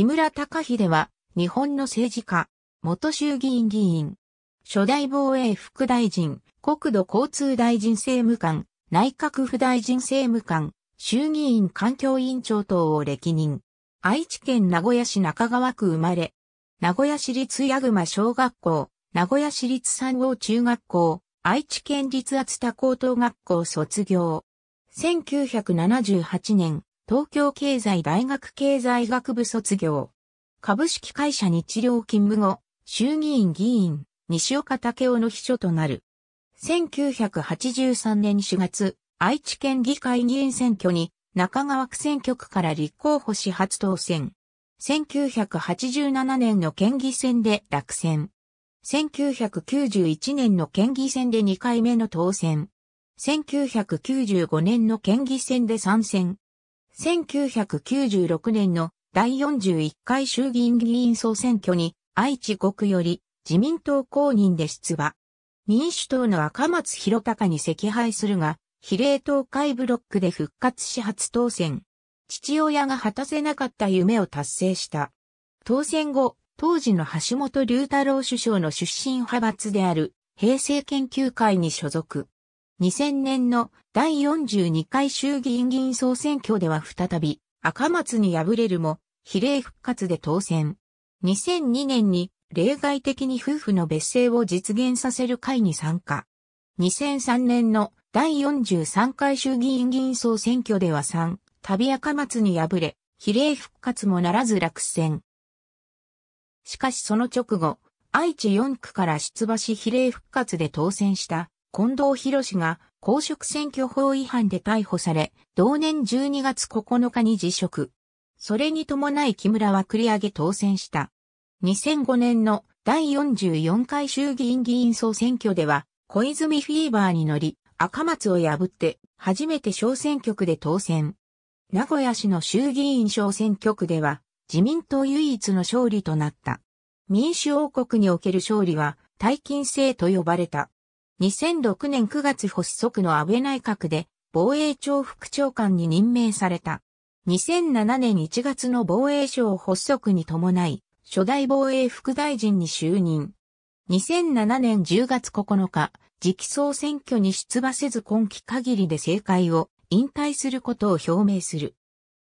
木村隆秀は、日本の政治家、元衆議院議員、初代防衛副大臣、国土交通大臣政務官、内閣府大臣政務官、衆議院環境委員長等を歴任。愛知県名古屋市中川区生まれ、名古屋市立矢熊小学校、名古屋市立三王中学校、愛知県立厚田高等学校卒業。1978年、東京経済大学経済学部卒業。株式会社日療勤務後、衆議院議員、西岡武雄の秘書となる。1983年4月、愛知県議会議員選挙に中川区選挙区から立候補し初当選。1987年の県議選で落選。1991年の県議選で2回目の当選。1995年の県議選で参戦。1996年の第41回衆議院議員総選挙に愛知国より自民党公認で出馬。民主党の赤松博隆に赤敗するが、比例東海ブロックで復活し初当選。父親が果たせなかった夢を達成した。当選後、当時の橋本龍太郎首相の出身派閥である平成研究会に所属。2000年の第42回衆議院議員総選挙では再び赤松に敗れるも比例復活で当選。2002年に例外的に夫婦の別姓を実現させる会に参加。2003年の第43回衆議院議員総選挙では3、旅赤松に敗れ、比例復活もならず落選。しかしその直後、愛知4区から出馬し比例復活で当選した近藤博が公職選挙法違反で逮捕され、同年12月9日に辞職。それに伴い木村は繰り上げ当選した。2005年の第44回衆議院議員総選挙では、小泉フィーバーに乗り、赤松を破って、初めて小選挙区で当選。名古屋市の衆議院小選挙区では、自民党唯一の勝利となった。民主王国における勝利は、大金制と呼ばれた。2006年9月発足の安倍内閣で防衛庁副長官に任命された。2007年1月の防衛省発足に伴い、初代防衛副大臣に就任。2007年10月9日、直送総選挙に出馬せず今期限りで政界を引退することを表明する。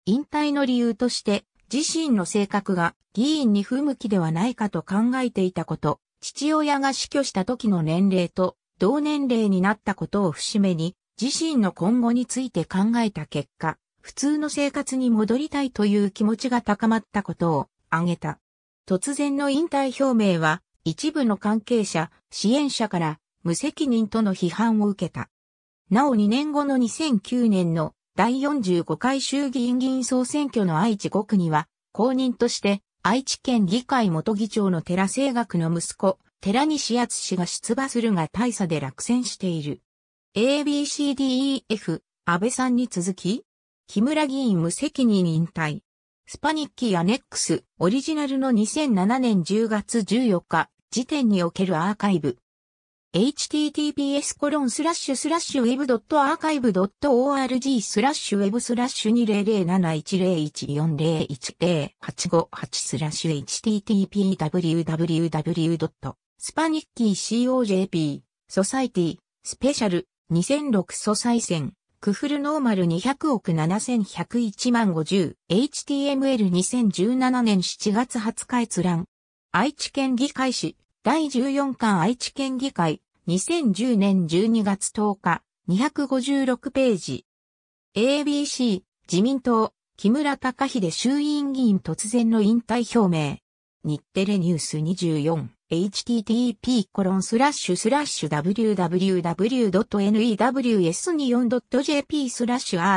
引退の理由として、自身の性格が議員に不向きではないかと考えていたこと、父親が死去した時の年齢と同年齢になったことを節目に、自身の今後について考えた結果、普通の生活に戻りたいという気持ちが高まったことを挙げた。突然の引退表明は、一部の関係者、支援者から無責任との批判を受けた。なお2年後の2009年の第45回衆議院議員総選挙の愛知5区には、公認として愛知県議会元議長の寺政学の息子、寺西敦氏が出馬するが大差で落選している。ABCDEF、安倍さんに続き、木村議員無責任引退。スパニッキーアネックス、オリジナルの2007年10月14日、時点におけるアーカイブ。https コロンスラッシュスラッシュ web.archive.org スラッシュ web スラッシュ20071014010858スラッシュ http www. スパニッキー COJP、ソサイティ、スペシャル、2006ソサイクフルノーマル200億7101万50、HTML2017 年7月20日閲覧。愛知県議会市、第14巻愛知県議会、2010年12月10日、256ページ。ABC、自民党、木村隆秀衆院議員突然の引退表明。日テレニュース24。http://www.news24.jp コロンススララッッシシュュスラッシュア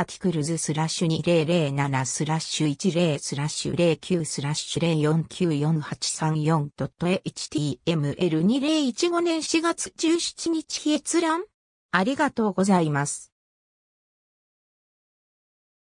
ーティクルズスラッシュ2007スラッシュ10スラッシュ09スラッシュ 049483.html2015 4年4月17日閲覧ありがとうございます。